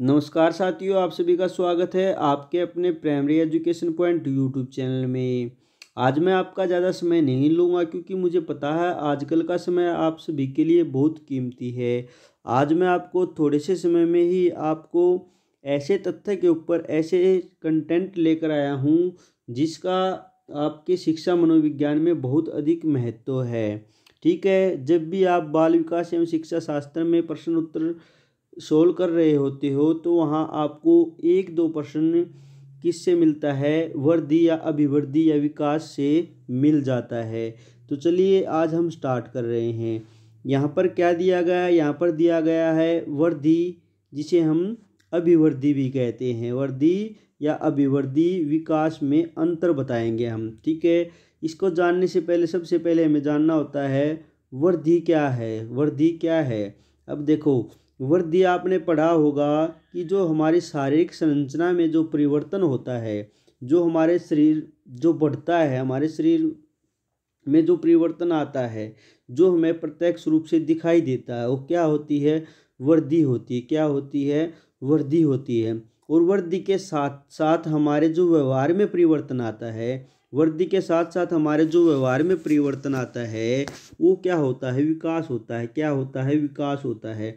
नमस्कार साथियों आप सभी का स्वागत है आपके अपने primary education point YouTube channel में आज मैं आपका ज़्यादा समय नहीं लूँगा क्योंकि मुझे पता है आजकल का समय आप सभी के लिए बहुत कीमती है आज मैं आपको थोड़े से समय में ही आपको ऐसे तथ्य के ऊपर ऐसे कंटेंट लेकर आया हूँ जिसका आपके शिक्षा मनोविज्ञान में बहुत अधिक महत्व है ठीक है जब भी आप बाल विकास एवं शिक्षा शास्त्र में प्रश्न उत्तर सोल्व कर रहे होते हो तो वहाँ आपको एक दो प्रश्न किससे मिलता है वृद्धि या अभिवृद्धि या विकास से मिल जाता है तो चलिए आज हम स्टार्ट कर रहे हैं यहाँ पर क्या दिया गया यहाँ पर दिया गया है वृद्धि जिसे हम अभिवृद्धि भी कहते हैं वृद्धि या अभिवृद्धि विकास में अंतर बताएंगे हम ठीक है इसको जानने से पहले सबसे पहले हमें जानना होता है वृद्धि क्या है वृद्धि क्या है अब देखो वृद्धि आपने पढ़ा होगा कि जो हमारी शारीरिक संरचना में जो परिवर्तन होता है जो हमारे शरीर जो बढ़ता है हमारे शरीर में जो परिवर्तन आता है जो हमें प्रत्यक्ष रूप से दिखाई देता है वो क्या होती है वृद्धि होती है क्या होती है वृद्धि होती है और वृद्धि के साथ साथ हमारे जो व्यवहार में परिवर्तन आता है वृद्धि के साथ साथ हमारे जो व्यवहार में परिवर्तन आता है वो क्या होता है विकास होता है क्या होता है विकास होता है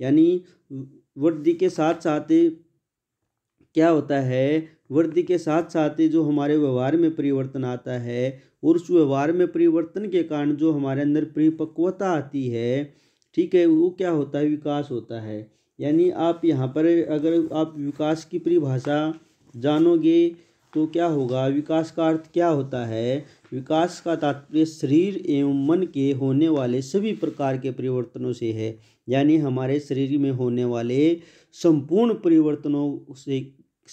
यानी वृद्धि के साथ साथ क्या होता है वृद्धि के साथ साथ जो हमारे व्यवहार में परिवर्तन आता है और उस व्यवहार में परिवर्तन के कारण जो हमारे अंदर परिपक्वता आती है ठीक है वो क्या होता है विकास होता है यानी आप यहाँ पर अगर आप विकास की परिभाषा जानोगे तो क्या होगा विकास का अर्थ क्या होता है विकास का तात्पर्य शरीर एवं मन के होने वाले सभी प्रकार के परिवर्तनों से है यानी हमारे शरीर में होने वाले संपूर्ण परिवर्तनों से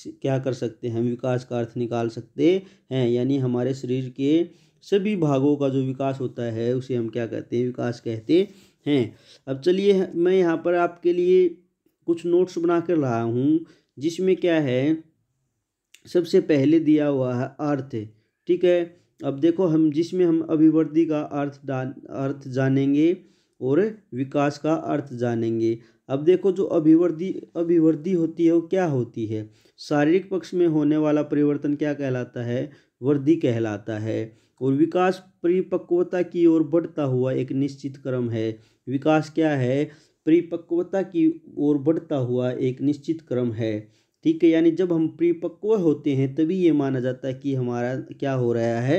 क्या कर सकते हैं हम विकास का अर्थ निकाल सकते हैं यानी हमारे शरीर के सभी भागों का जो विकास होता है उसे हम क्या कहते हैं विकास कहते हैं अब चलिए मैं यहाँ पर आपके लिए कुछ नोट्स बना कर रहा हूँ जिसमें क्या है सबसे पहले दिया हुआ है अर्थ ठीक है अब देखो हम जिसमें हम अभिवृद्धि का अर्थ अर्थ जानेंगे और विकास का अर्थ जानेंगे अब देखो जो अभिवृद्धि अभिवृद्धि होती है वो क्या होती है शारीरिक पक्ष में होने वाला परिवर्तन क्या कहलाता है वृद्धि कहलाता है और विकास परिपक्वता की ओर बढ़ता हुआ एक निश्चित क्रम है विकास क्या है परिपक्वता की ओर बढ़ता हुआ एक निश्चित क्रम है ठीक है यानी जब हम परिपक्व होते हैं तभी ये माना जाता है कि हमारा क्या हो रहा है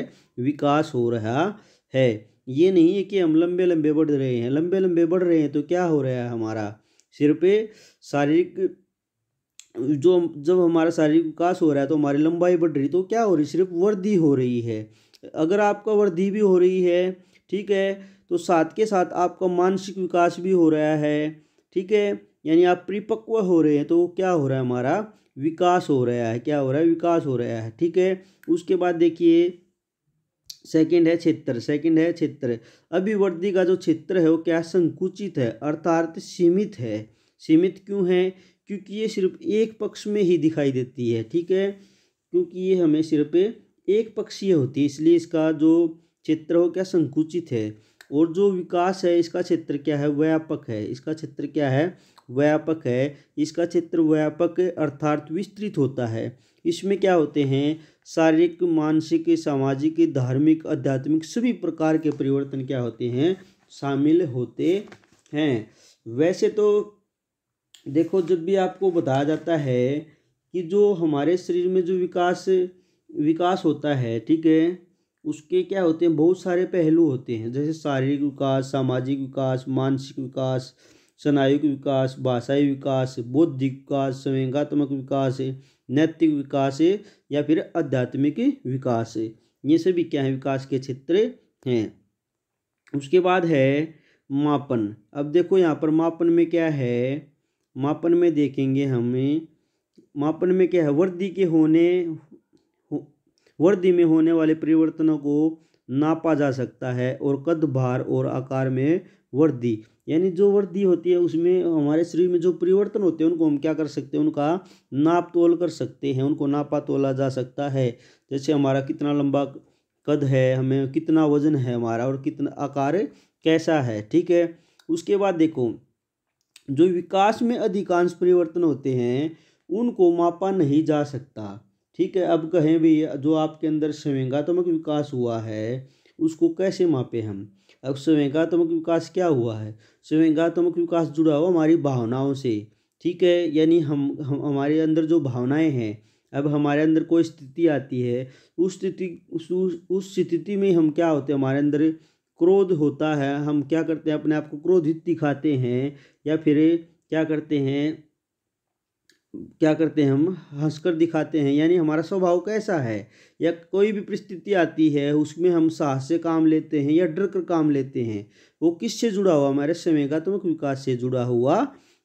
विकास हो रहा है ये नहीं है कि हम लंबे लंबे बढ़ रहे हैं लंबे लंबे बढ़ रहे हैं तो क्या हो रहा है हमारा सिर पे शारीरिक जो जब हमारा शारीरिक विकास हो रहा है तो हमारी लंबाई बढ़ रही तो क्या हो रही सिर्फ वृद्धि हो रही है अगर आपका वृद्धि भी हो रही है ठीक है तो साथ के साथ आपका मानसिक विकास भी हो रहा है ठीक है यानी आप परिपक्व हो रहे हैं तो क्या हो रहा है हमारा विकास हो रहा है क्या हो रहा है विकास हो रहा है ठीक है उसके बाद देखिए सेकंड है क्षेत्र सेकंड है क्षेत्र अभिवृद्धि का जो क्षेत्र है वो क्या संकुचित है अर्थात सीमित है सीमित क्यों है क्योंकि ये सिर्फ एक पक्ष में ही दिखाई देती है ठीक है क्योंकि ये हमें सिर्फ एक पक्षीय होती है इसलिए इसका जो क्षेत्र हो क्या संकुचित है और जो विकास है इसका क्षेत्र क्या है व्यापक है इसका क्षेत्र क्या है व्यापक है इसका क्षेत्र व्यापक अर्थात विस्तृत होता है इसमें क्या होते हैं शारीरिक मानसिक सामाजिक धार्मिक आध्यात्मिक सभी प्रकार के परिवर्तन क्या होते हैं शामिल होते हैं वैसे तो देखो जब भी आपको बताया जाता है कि जो हमारे शरीर में जो विकास विकास होता है ठीक है उसके क्या होते हैं बहुत सारे पहलू होते हैं जैसे शारीरिक विकास सामाजिक विकास मानसिक विकास स्नायुक विकास भाषाई विकास बौद्धिक विकास स्वयंगात्मक विकास नैतिक विकास या फिर आध्यात्मिक विकास ये सभी क्या है विकास के क्षेत्र हैं उसके बाद है मापन अब देखो यहाँ पर मापन में क्या है मापन में देखेंगे हमें मापन में क्या है वर्दी के होने हो, वर्दी में होने वाले परिवर्तनों को नापा जा सकता है और कद भार और आकार में वर्दी यानी जो वृद्धि होती है उसमें हमारे शरीर में जो परिवर्तन होते हैं उनको हम क्या कर सकते हैं उनका नाप तोल कर सकते हैं उनको नापा तोला जा सकता है जैसे हमारा कितना लंबा कद है हमें कितना वजन है हमारा और कितना आकार कैसा है ठीक है उसके बाद देखो जो विकास में अधिकांश परिवर्तन होते हैं उनको मापा नहीं जा सकता ठीक है अब कहें भी जो आपके अंदर स्वयंगात्मक तो विकास हुआ है उसको कैसे मापें हम अब स्वयंगात्मक विकास क्या हुआ है स्वयंगात्मक विकास जुड़ा हुआ हमारी भावनाओं से ठीक है यानी हम हम हमारे अंदर जो भावनाएं हैं अब हमारे अंदर कोई स्थिति आती है उस स्थिति उस उस स्थिति में हम क्या होते हैं हमारे अंदर क्रोध होता है हम क्या करते हैं अपने आप को क्रोधित दिखाते हैं या फिर क्या करते हैं क्या करते हैं हम हंसकर दिखाते हैं यानी हमारा स्वभाव कैसा है या कोई भी परिस्थिति आती है उसमें हम साहस से काम लेते हैं या डर कर काम लेते हैं वो किससे जुड़ा हुआ हमारे संवेगात्मक विकास से जुड़ा हुआ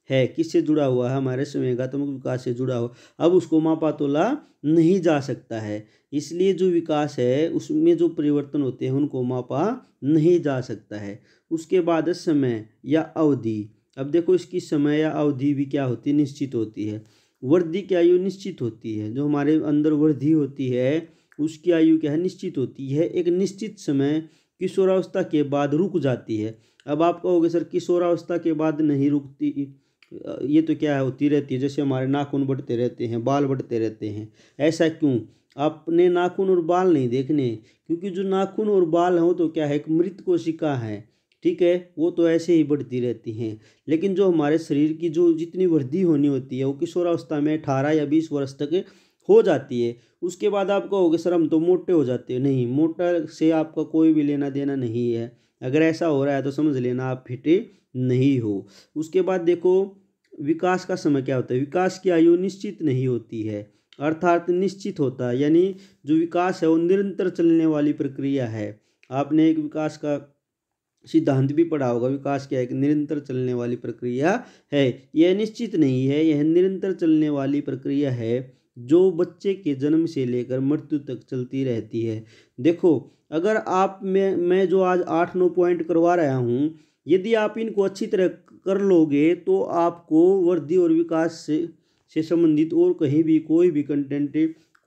है किससे जुड़ा हुआ है हमारे संवेगात्मक विकास से जुड़ा हुआ अब उसको मापा तोला नहीं जा सकता है इसलिए जो विकास है उसमें जो परिवर्तन होते हैं उनको मापा नहीं जा सकता है उसके बाद समय या अवधि अब देखो इसकी समय या अवधि भी क्या होती है निश्चित होती है वृद्धि की आयु निश्चित होती है जो हमारे अंदर वृद्धि होती है उसकी आयु क्या है निश्चित होती है एक निश्चित समय किशोरावस्था के बाद रुक जाती है अब आप कहोगे सर किशोरावस्था के बाद नहीं रुकती ये तो क्या है होती रहती है जैसे हमारे नाखून बढ़ते रहते हैं बाल बढ़ते रहते हैं ऐसा क्यों आपने नाखून और बाल नहीं देखने क्योंकि जो नाखून और बाल हों तो क्या है एक मृत कोशिका है ठीक है वो तो ऐसे ही बढ़ती रहती हैं लेकिन जो हमारे शरीर की जो जितनी वृद्धि होनी होती है वो किशोरावस्था में अठारह या बीस वर्ष तक हो जाती है उसके बाद आप कहोगे सर हम तो मोटे हो जाते हैं नहीं मोटा से आपका कोई भी लेना देना नहीं है अगर ऐसा हो रहा है तो समझ लेना आप फिट नहीं हो उसके बाद देखो विकास का समय क्या होता है विकास की आयु निश्चित नहीं होती है अर्थात निश्चित होता है यानी जो विकास है वो निरंतर चलने वाली प्रक्रिया है आपने एक विकास का सिद्धांत भी पढ़ा होगा विकास क्या है कि निरंतर चलने वाली प्रक्रिया है यह निश्चित नहीं है यह निरंतर चलने वाली प्रक्रिया है जो बच्चे के जन्म से लेकर मृत्यु तक चलती रहती है देखो अगर आप मैं मैं जो आज आठ नौ पॉइंट करवा रहा हूँ यदि आप इनको अच्छी तरह कर लोगे तो आपको वृद्धि और विकास से से संबंधित और कहीं भी कोई भी कंटेंट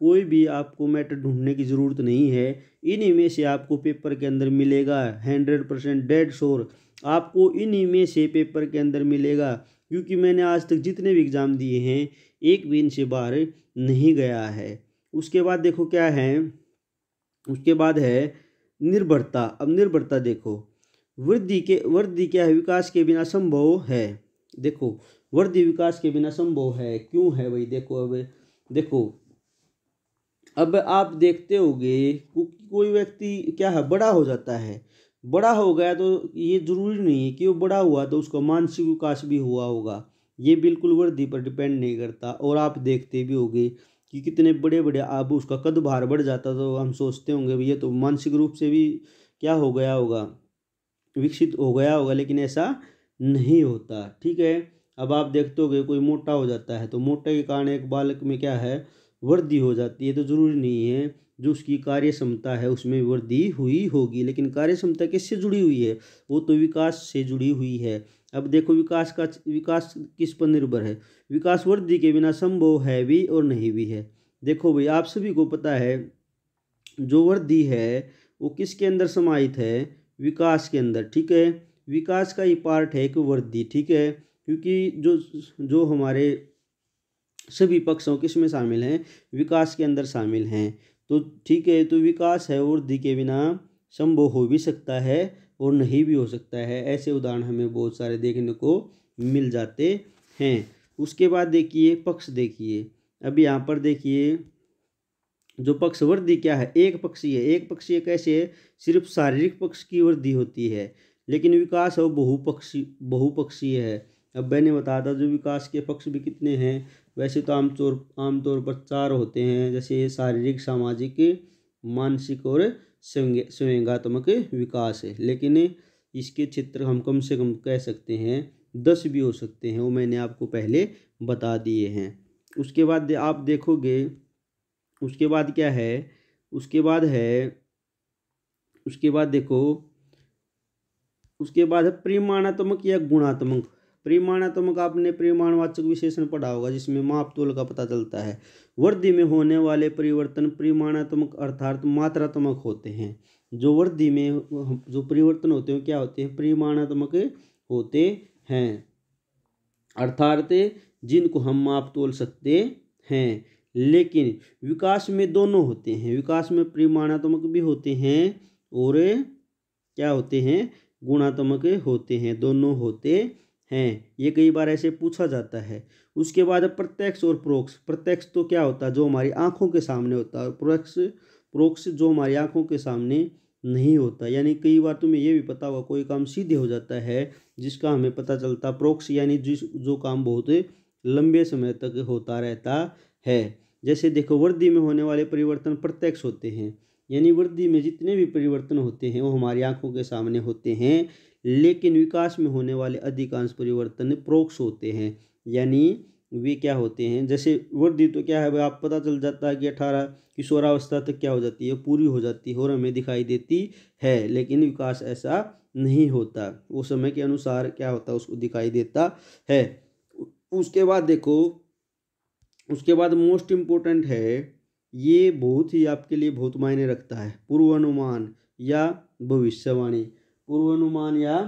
कोई भी आपको मैटर ढूंढने की ज़रूरत नहीं है इन्हीं में से आपको पेपर के अंदर मिलेगा हंड्रेड परसेंट डेड शोर आपको इन्हीं में से पेपर के अंदर मिलेगा क्योंकि मैंने आज तक जितने भी एग्ज़ाम दिए हैं एक भी इनसे बाहर नहीं गया है उसके बाद देखो क्या है उसके बाद है निर्भरता अब निर्भरता देखो वृद्धि के वृद्धि क्या है विकास के बिना संभव है देखो वृद्धि विकास के बिना संभव है क्यों है भाई देखो अब देखो अब आप देखते होगे कोई व्यक्ति क्या है बड़ा हो जाता है बड़ा हो गया तो ये ज़रूरी नहीं है कि वो बड़ा हुआ तो उसका मानसिक विकास भी हुआ होगा ये बिल्कुल वर्दी पर डिपेंड नहीं करता और आप देखते भी होगे कि कितने बड़े बड़े अब उसका कद भार बढ़ जाता तो हम सोचते होंगे भैया तो मानसिक रूप से भी क्या हो गया होगा विकसित हो गया होगा लेकिन ऐसा नहीं होता ठीक है अब आप देखते हो कोई मोटा हो जाता है तो मोटे के कारण एक बालक में क्या है वृद्धि हो जाती है तो ज़रूरी नहीं है जो उसकी कार्य क्षमता है उसमें वृद्धि हुई होगी लेकिन कार्य क्षमता किससे जुड़ी हुई है वो तो विकास से जुड़ी हुई है अब देखो विकास का विकास किस पर निर्भर है विकास वृद्धि के बिना संभव है भी और नहीं भी है देखो भाई आप सभी को पता है जो वृद्धि है वो किसके अंदर समाहित है विकास के अंदर ठीक है विकास का ये पार्ट है कि वृद्धि ठीक है क्योंकि जो जो हमारे सभी पक्षों किस में शामिल हैं विकास के अंदर शामिल हैं तो ठीक है तो विकास है वृद्धि के बिना संभव हो भी सकता है और नहीं भी हो सकता है ऐसे उदाहरण हमें बहुत सारे देखने को मिल जाते हैं उसके बाद देखिए पक्ष देखिए अब यहाँ पर देखिए जो पक्ष वृद्धि क्या है एक पक्षीय एक पक्षीय कैसे है सिर्फ शारीरिक पक्ष की वृद्धि होती है लेकिन विकास है बहुपक्षी बहुपक्षीय है अब मैंने बताया था जो विकास के पक्ष भी कितने हैं वैसे तो आमतौर आमतौर पर चार होते हैं जैसे शारीरिक सामाजिक मानसिक और स्वयंगात्मक विकास है लेकिन इसके क्षेत्र हम कम से कम कह सकते हैं दस भी हो सकते हैं वो मैंने आपको पहले बता दिए हैं उसके बाद आप देखोगे उसके बाद क्या है उसके बाद है उसके बाद देखो उसके बाद है परिमाणात्मक या गुणात्मक परिमाणात्मक आपने परिमाणवाचक विशेषण पढ़ा होगा जिसमें मापतोल का पता चलता है वृद्धि में होने वाले परिवर्तन परिमाणात्मक अर्थात मात्रात्मक होते हैं जो वृद्धि में जो परिवर्तन होते हैं क्या होते हैं परिमाणात्मक होते हैं अर्थात जिनको हम माप तोल सकते हैं लेकिन विकास में दोनों होते हैं विकास में परिमाणात्मक भी होते हैं और क्या होते हैं गुणात्मक होते हैं दोनों होते हैं ये कई बार ऐसे पूछा जाता है उसके बाद प्रत्यक्ष और प्रोक्ष प्रत्यक्ष तो क्या होता है जो हमारी आँखों के सामने होता है और प्रोक्ष प्रोक्ष जो हमारी आँखों के सामने नहीं होता यानी कई बार तुम्हें यह भी पता होगा कोई काम सीधे हो जाता है जिसका हमें पता चलता प्रोक्ष यानी जिस जो काम बहुत लंबे समय तक होता रहता है जैसे देखो वृद्धि में होने वाले परिवर्तन प्रत्यक्ष होते हैं यानी वृद्धि में जितने भी परिवर्तन होते हैं वो हमारी आँखों के सामने होते हैं लेकिन विकास में होने वाले अधिकांश परिवर्तन प्रोक्ष होते हैं यानी वे क्या होते हैं जैसे वृद्धि तो क्या है भाई आप पता चल जाता है कि अठारह किशोरावस्था तक क्या हो जाती है पूरी हो जाती है और हमें दिखाई देती है लेकिन विकास ऐसा नहीं होता वो समय के अनुसार क्या होता है उसको दिखाई देता है उसके बाद देखो उसके बाद मोस्ट इम्पोर्टेंट है ये बहुत ही आपके लिए बहुत मायने रखता है पूर्वानुमान या भविष्यवाणी पूर्वानुमान या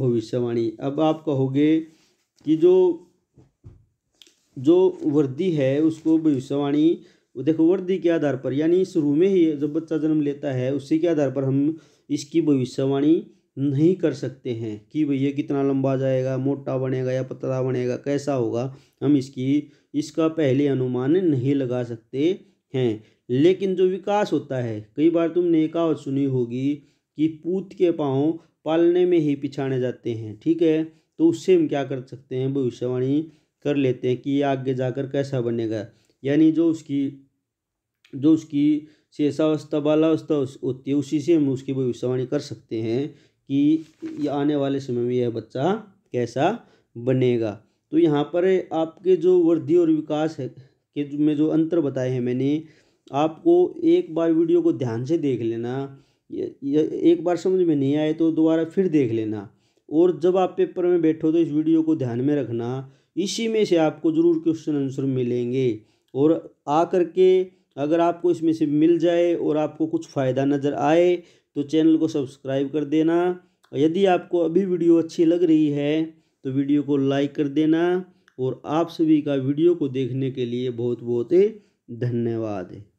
भविष्यवाणी अब आप कहोगे कि जो जो वर्दी है उसको भविष्यवाणी देखो वर्दी के आधार पर यानी शुरू में ही जब बच्चा जन्म लेता है उसी के आधार पर हम इसकी भविष्यवाणी नहीं कर सकते हैं कि भैया कितना लंबा जाएगा मोटा बनेगा या पतला बनेगा कैसा होगा हम इसकी इसका पहले अनुमान नहीं लगा सकते हैं लेकिन जो विकास होता है कई बार तुमने एक कहावत सुनी होगी कि पूत के पाँव पालने में ही पिछाने जाते हैं ठीक है तो उससे हम क्या कर सकते हैं भविष्यवाणी कर लेते हैं कि ये आगे जाकर कैसा बनेगा यानी जो उसकी जो उसकी शेषावस्था बालावस्था होती है उसी से हम उसकी भविष्यवाणी कर सकते हैं कि आने वाले समय में यह बच्चा कैसा बनेगा तो यहाँ पर आपके जो वृद्धि और विकास है के में जो अंतर बताए हैं मैंने आपको एक बार वीडियो को ध्यान से देख लेना एक बार समझ में नहीं आए तो दोबारा फिर देख लेना और जब आप पेपर में बैठो तो इस वीडियो को ध्यान में रखना इसी में से आपको ज़रूर क्वेश्चन आंसर मिलेंगे और आ करके अगर आपको इसमें से मिल जाए और आपको कुछ फ़ायदा नज़र आए तो चैनल को सब्सक्राइब कर देना और यदि आपको अभी वीडियो अच्छी लग रही है तो वीडियो को लाइक कर देना और आप सभी का वीडियो को देखने के लिए बहुत बहुत धन्यवाद